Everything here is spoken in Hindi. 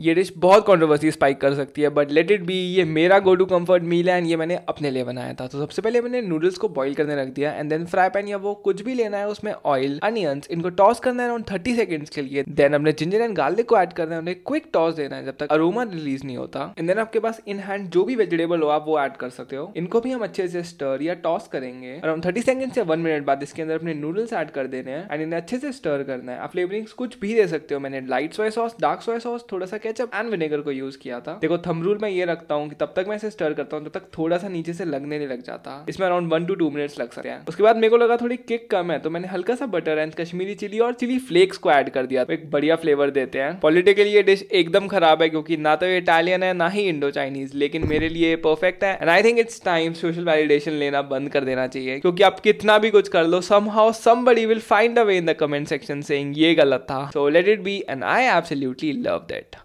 ये डिश बहुत कॉन्ट्रोवर्सी स्पाइक कर सकती है बट लेट इट बी ये मेरा गो टू कम्फर्ट मील है एंड ये मैंने अपने लिए बनाया था तो सबसे पहले मैंने नूडल्स को बॉईल करने रख दिया एंड देन फ्राई पैन या वो कुछ भी लेना है उसमें ऑयल अनियंस इनको टॉस करना है अराउंड थर्टी सेकंड्स के लिए देन अपने जिंजर एंड गार्लिक को ऐड करना है उन्हें क्विक टॉस देना है जब तक अरोमा रिलीज नहीं होता एंड देन आपके पास इन हैंड जो भी वेजिटेबल हो आप वो एड कर सकते हो इनको भी हम अच्छे से स्टर या टॉस करेंगे अराउंड थर्टी सेकंड से वन मिनट बाद इसके अंदर अपने नूडल्स एड कर देने हैं एंड इन्हें अच्छे से स्टर करना है आप फ्लेवरिंग्स कुछ भी दे सकते हो मैंने light soy sauce dark soy sauce थोड़ा सा केचप एंड विनेगर को यूज किया था देखो थमरूल मैं ये रखता हूँ तब तक मैं इसे स्टर करता हूँ तब तक थोड़ा सा नीचे से लगने नहीं लग जाता इसमें around one two two minutes लग सकते हैं उसके बाद मेरे को लगा थोड़ी किक कम है तो मैंने हल्का सा बटर एंड कश्मीरी चिली और चिली फ्लेक्स को ऐड कर दिया एक बढ़िया फ्लेवर देते हैं पॉलिटिकली ये डिश एकदम खराब है क्योंकि ना तो इटालियन है ना ही इंडो चाइनीज लेकिन मेरे लिए परफेक्ट है and I think it's time social validation लेना बंद कर देना चाहिए क्योंकि आप कितना भी कुछ कर लो somehow somebody will find a way in the comment section saying ये गलत था so let it be and I absolutely love that